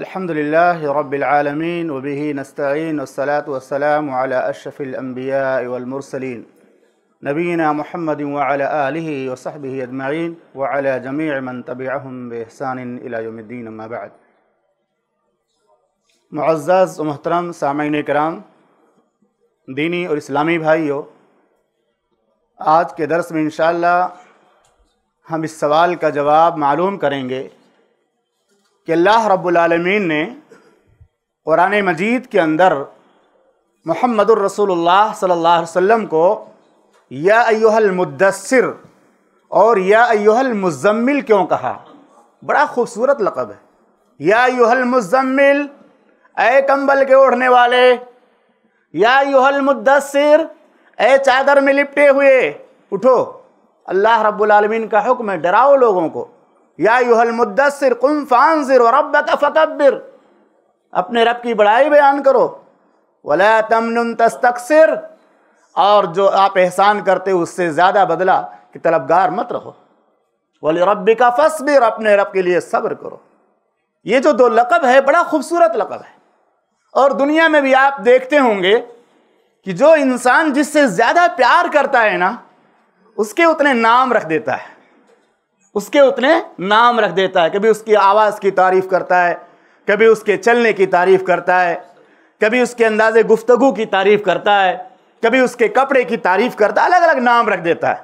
अलहमदिल्ला रबालमीन वबी नस्तीन वसलातम अशफ़िलम्बिया वमरसलिन नबीना महमद वली वसहब अजमाइन वला जमी मन तबियाम बहसानदीन मबाद मज़्ज़ महतरम सामीन कराम दीनी और इस्लामी भाइयों आज के दरस में इन हम इस सवाल का जवाब मालूम करेंगे कि अल्लाह रब्लमीन ने क़ुरान मजीद के अंदर मोहम्मद रसूलुल्लाह सल्लल्लाहु अलैहि वसल्लम को या अयोहल मुद्दसर और या अयोहल मुजम्मिल क्यों कहा बड़ा खूबसूरत लकब है या अयोहल मुजम्मिल ए कंबल के ओढ़ने वाले या अयोहल मुद्दसर ए चादर में लिपटे हुए उठो अल्लाह रब्बुल रबालमीन का हुक्म है डराओ लोगों को या यूहल मुद्दसर कुम फानसिर रब फतबर अपने रब की बड़ाई बयान करो वला तमन तस्तकसर और जो आप एहसान करते हो उससे ज़्यादा बदला कि तलबगार मत रहो वाले रब का फसबिर अपने रब के लिए सब्र करो ये जो दो लकब है बड़ा खूबसूरत लकब है और दुनिया में भी आप देखते होंगे कि जो इंसान जिससे ज़्यादा प्यार करता है ना उसके उतने नाम रख देता है उसके उतने नाम रख देता है कभी उसकी आवाज़ की तारीफ़ करता है कभी उसके चलने की तारीफ़ करता है कभी उसके अंदाज़ गुफ्तगु की तारीफ़ करता है कभी उसके कपड़े की तारीफ़ करता है अलग अलग नाम रख देता है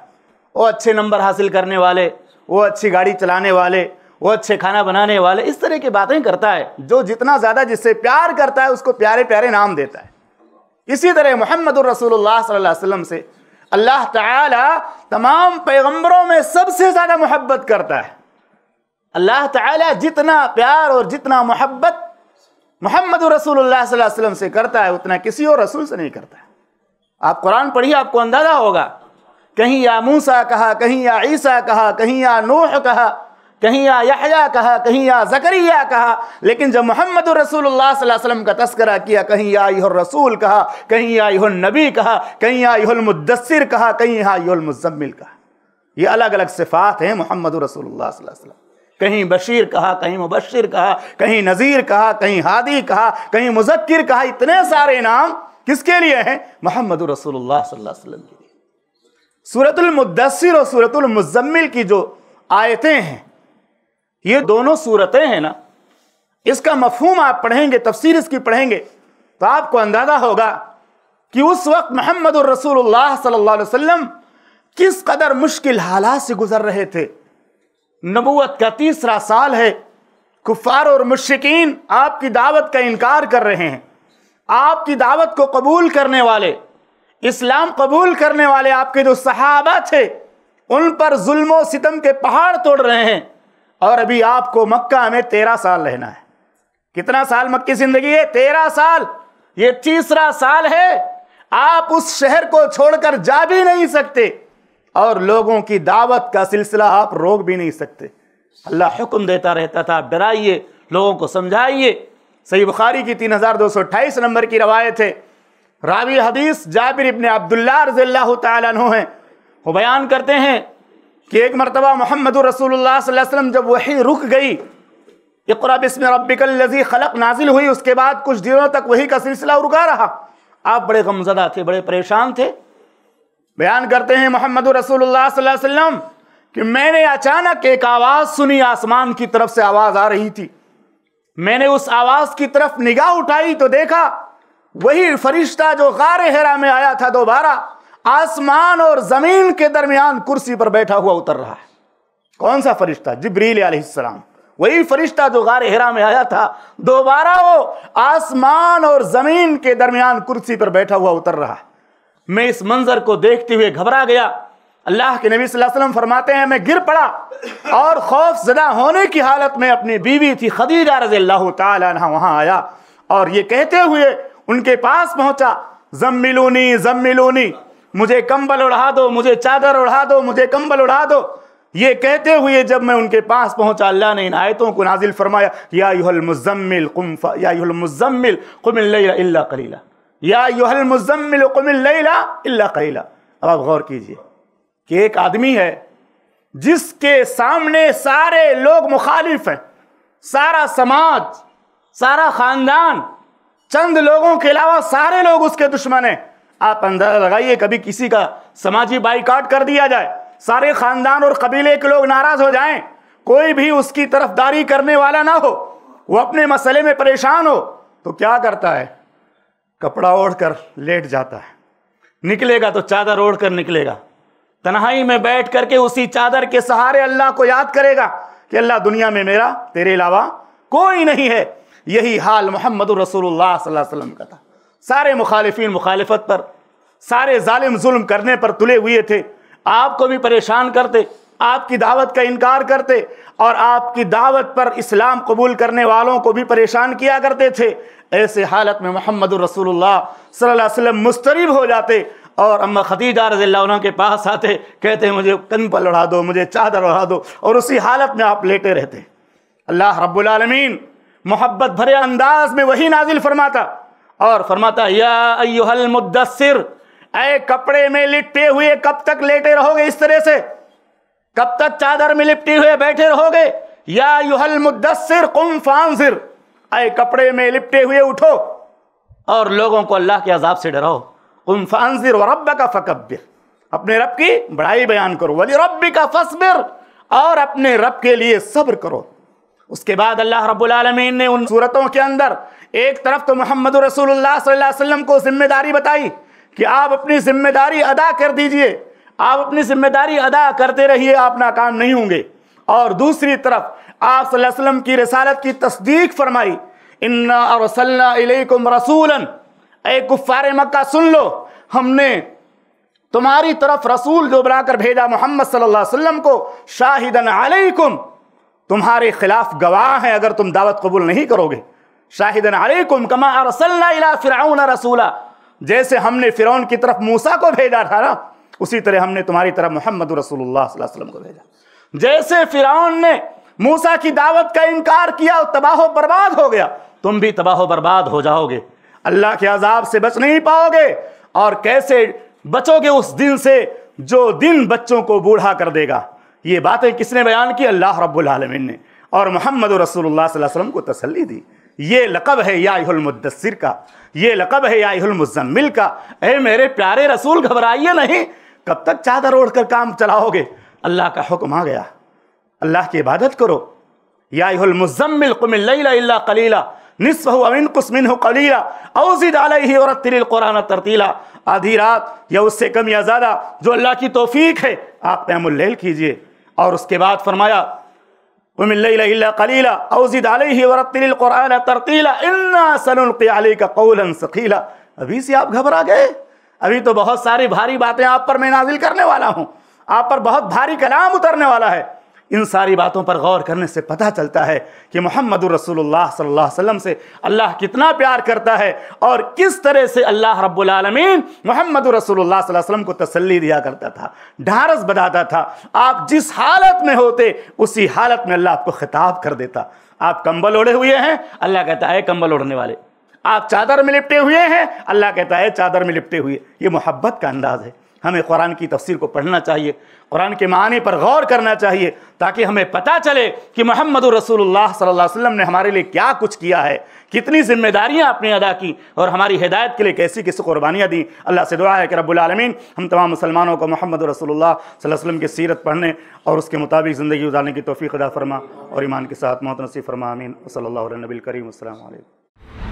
वो अच्छे नंबर हासिल करने वाले वो अच्छी गाड़ी चलाने वाले वो अच्छे खाना बनाने वाले इस तरह की बातें करता है जो जितना ज़्यादा जिससे प्यार करता है उसको प्यारे प्यारे नाम देता है इसी तरह मोहम्मद रसूल सल्लल्लाहु वसल्लम से अल्लाह ताला तमाम पैगंबरों में सबसे ज़्यादा मोहब्बत करता है अल्लाह ताला जितना प्यार और जितना मोहब्बत मोहम्मद रसूल सल्लल्लाहु अलैहि वसल्लम से करता है उतना किसी और रसूल से नहीं करता है आप कुरान पढ़िए आपको अंदाज़ा होगा कहीं या मूसा कहा कहीं या ईसा कहा कहीं या नूह कहा कहीं या यहया कहा कहीं या जकरिया कहा लेकिन जब मोहम्मद रसूलुल्लाह का तस्करा किया कहीं या यह रसूल कहा कहीं या यह नबी कहा कहीं या यह मुदस्सिर कहा कहीं या यह मुजम्मिल कहा ये अलग अलग सिफात हैं मोहम्मद रसूलुल्लाह कहीं बशीर कहा कहीं मुबशर कहा कहीं नज़ीर कहा कहीं हादी कहा कहीं मुजक्र कहा इतने सारे नाम किसके लिए हैं मोहम्मद वसलम के लिए सूरतुल और सूरतुल की जो आयतें हैं ये दोनों सूरतें हैं ना इसका मफहूम आप पढ़ेंगे तफसीर इसकी पढ़ेंगे तो आपको अंदाजा होगा कि उस वक्त मोहम्मद रसूलुल्लाह सल्लल्लाहु अलैहि वसल्लम किस कदर मुश्किल हालात से गुजर रहे थे नबूत का तीसरा साल है कुफार और मुश्किन आपकी दावत का इनकार कर रहे हैं आपकी दावत को कबूल करने वाले इस्लाम कबूल करने वाले आपके जो सहाबा थे उन पर जुल्म सितम के पहाड़ तोड़ रहे हैं और अभी आपको मक्का में तेरह साल रहना है कितना साल मक्की जिंदगी है तेरह साल ये तीसरा साल है आप उस शहर को छोड़कर जा भी नहीं सकते और लोगों की दावत का सिलसिला आप रोक भी नहीं सकते अल्लाह हुक्म देता रहता था आप डराइए लोगों को समझाइए सही बुखारी की तीन हज़ार दो सौ अट्ठाईस नंबर की रवायत है रावी हदीस जाबिर इबन अब्दुल्ला रजील्ला तु हैं वो बयान करते हैं कि एक मरतबा मोहम्मद रसोलम जब वही रुक गई इकरा रबिकल लजी खलक नाजिल हुई उसके बाद कुछ दिनों तक वही का सिलसिला रुका रहा आप बड़े गमजदा थे बड़े परेशान थे बयान करते हैं मोहम्मद रसोल्लाम कि मैंने अचानक एक आवाज़ सुनी आसमान की तरफ से आवाज़ आ रही थी मैंने उस आवाज़ की तरफ निगाह उठाई तो देखा वही फरिश्ता जो गारे हेरा में आया था दोबारा आसमान और जमीन के दरमियान कुर्सी पर बैठा हुआ उतर रहा है कौन सा फरिश्ता जिब्रील आसमाम वही फरिश्ता जो गार हिरा में आया था दोबारा वो आसमान और जमीन के दरमियान कुर्सी पर बैठा हुआ उतर रहा है मैं इस मंजर को देखते हुए घबरा गया अल्लाह के नबी सल्लल्लाहु अलैहि वसल्लम फरमाते हैं मैं गिर पड़ा और खौफ जदा होने की हालत में अपनी बीवी थी खदीजा रजी तहा वहां आया और ये कहते हुए उनके पास पहुंचा जम जम्मिलूनी जम मुझे कंबल उड़ा दो मुझे चादर उड़ा दो मुझे कंबल उड़ा दो ये कहते हुए जब मैं उनके पास पहुंचा अल्लाह ने इन आयतों को नाजिल फरमाया या युहल मुजम्मिल कुम या मुजम्मिल कुमिल्ला कलीला या युहल मुजम्मिल कुमिल्ला कलीला अब आप गौर कीजिए कि एक आदमी है जिसके सामने सारे लोग मुखालिफ हैं सारा समाज सारा खानदान चंद लोगों के अलावा सारे लोग उसके दुश्मन हैं आप अंदाजा लगाइए कभी किसी का समाजी बाइकाट कर दिया जाए सारे खानदान और कबीले के लोग नाराज हो जाएं कोई भी उसकी तरफदारी करने वाला ना हो वो अपने मसले में परेशान हो तो क्या करता है कपड़ा ओढ़ कर लेट जाता है निकलेगा तो चादर ओढ़ कर निकलेगा तनहाई में बैठ करके उसी चादर के सहारे अल्लाह को याद करेगा कि अल्लाह दुनिया में मेरा तेरे अलावा कोई नहीं है यही हाल मोहम्मद रसूलुल्लाह सल्लल्लाहु अलैहि वसल्लम का था सारे मुखालफी मुखालफत पर सारे ालिम जुल्म करने पर तुले हुए थे आपको भी परेशान करते आपकी दावत का इनकार करते और आपकी दावत पर इस्लाम कबूल करने वालों को भी परेशान किया करते थे ऐसे हालत में मोहम्मद रसूलुल्लाह सल्लल्लाहु अलैहि वसल्लम मुस्तरब हो जाते और अम्मा खदीजा रजील्ला के पास आते कहते मुझे कन पर लड़ा दो मुझे चादर लड़ा दो और उसी हालत में आप लेटे रहते अल्लाह रब्बुल रबालमीन मोहब्बत भरे अंदाज में वही नाजिल फरमाता और फरमाता या अयुहल मुद्दसिर ऐ कपड़े में लिपटे हुए कब तक लेटे रहोगे इस तरह से कब तक चादर में लिपटे हुए बैठे रहोगे या युहल मुद्दसिर कुम फांसिर ऐ कपड़े में लिपटे हुए उठो और लोगों को अल्लाह के अजाब से डराओ कुम फांसिर और रब का फकबिर अपने रब की बड़ाई बयान करो वली रब का फसबिर और अपने रब के लिए सब्र करो उसके बाद अल्लाह रब्बुल रबालमीन ने उन सूरतों के अंदर एक तरफ तो मोहम्मद रसूलुल्लाह सल्लल्लाहु अलैहि वसल्लम को जिम्मेदारी बताई कि आप अपनी जिम्मेदारी अदा कर दीजिए आप अपनी जिम्मेदारी अदा करते रहिए आप नाकाम नहीं होंगे और दूसरी तरफ आप वसल्लम की रसालत की तस्दीक फरमाई इन्ना रसल्लाकुम रसूलन ए मक्का सुन लो हमने तुम्हारी तरफ रसूल जो बनाकर भेजा मोहम्मद सल्लल्लाहु को शाहिदन आलकुम तुम्हारे खिलाफ गवाह हैं अगर तुम दावत कबूल नहीं करोगे शाहिदन अलैकुम कमा अरसल्ला फिरौन रसूला जैसे हमने फिरौन की तरफ मूसा को भेजा था ना उसी तरह हमने तुम्हारी तरफ मोहम्मद रसूलुल्लाह वसल्लम को भेजा जैसे फिरौन ने मूसा की दावत का इनकार किया और तबाह बर्बाद हो गया तुम भी तबाह बर्बाद हो जाओगे अल्लाह के अजाब से बच नहीं पाओगे और कैसे बचोगे उस दिन से जो दिन बच्चों को बूढ़ा कर देगा ये बातें किसने बयान की अल्लाह रब्बुल आलमीन ने और मोहम्मद रसूलुल्लाह वसल्लम को तसल्ली दी ये लकब है याहुलमुदसर का ये लकब है याहुलमुजम्मिल का अरे मेरे प्यारे रसूल घबराइए नहीं कब तक चादर ओढ़ कर काम चलाओगे अल्लाह का हुक्म आ गया अल्लाह की इबादत करो याहुलमुजम्मिल कुमिल्ला कलीला निसफ़ अमिन हो कलीला औजिद अलही और तिलकुरान तरतीला आधी रात या उससे कम या ज़्यादा जो अल्लाह की तोफ़ी है आप पैमुल्ल कीजिए और उसके बाद फरमाया कलीला औजिद अलैहि अभी से आप घबरा गए अभी तो बहुत सारी भारी बातें आप पर मैं नाजिल करने वाला हूँ आप पर बहुत भारी कलाम उतरने वाला है इन सारी बातों पर गौर करने से पता चलता है कि मोहम्मद रसूलुल्लाह सल्लल्लाहु अलैहि वसल्लम से अल्लाह कितना प्यार करता है और किस तरह से अल्लाह रब्बुल आलमीन मोहम्मद रसूलुल्लाह सल्लल्लाहु अलैहि वसल्लम को तसल्ली दिया करता था ढारस बताता था आप जिस हालत में होते उसी हालत में अल्लाह आपको खिताब कर देता आप कंबल ओढ़े हुए हैं अल्लाह कहता है कंबल ओढ़ने वाले आप चादर में लिपटे हुए हैं अल्लाह कहता है चादर में लिपटे हुए ये मोहब्बत का अंदाज़ है हमें कुरान की तफसीर को पढ़ना चाहिए कुरान के माने पर गौर करना चाहिए ताकि हमें पता चले कि मोहम्मद रसूलुल्लाह सल्लल्लाहु अलैहि वसल्लम ने हमारे लिए क्या कुछ किया है कितनी जिम्मेदारियां आपने अदा की और हमारी हिदायत के लिए कैसी कैसी कुर्बानियाँ दी अल्लाह से दुआ है कि रबालमीन हम तमाम मुसलमानों को मोहम्मद रसूलुल्लाह सल्लल्लाहु अलैहि वसल्लम की सीरत पढ़ने और उसके मुताबिक ज़िंदगी गुजारने की तोफ़ी अदा फरमा और ईमान के साथ मोहत नसीब फरमा आमीन सल नबील करीम अल्लाम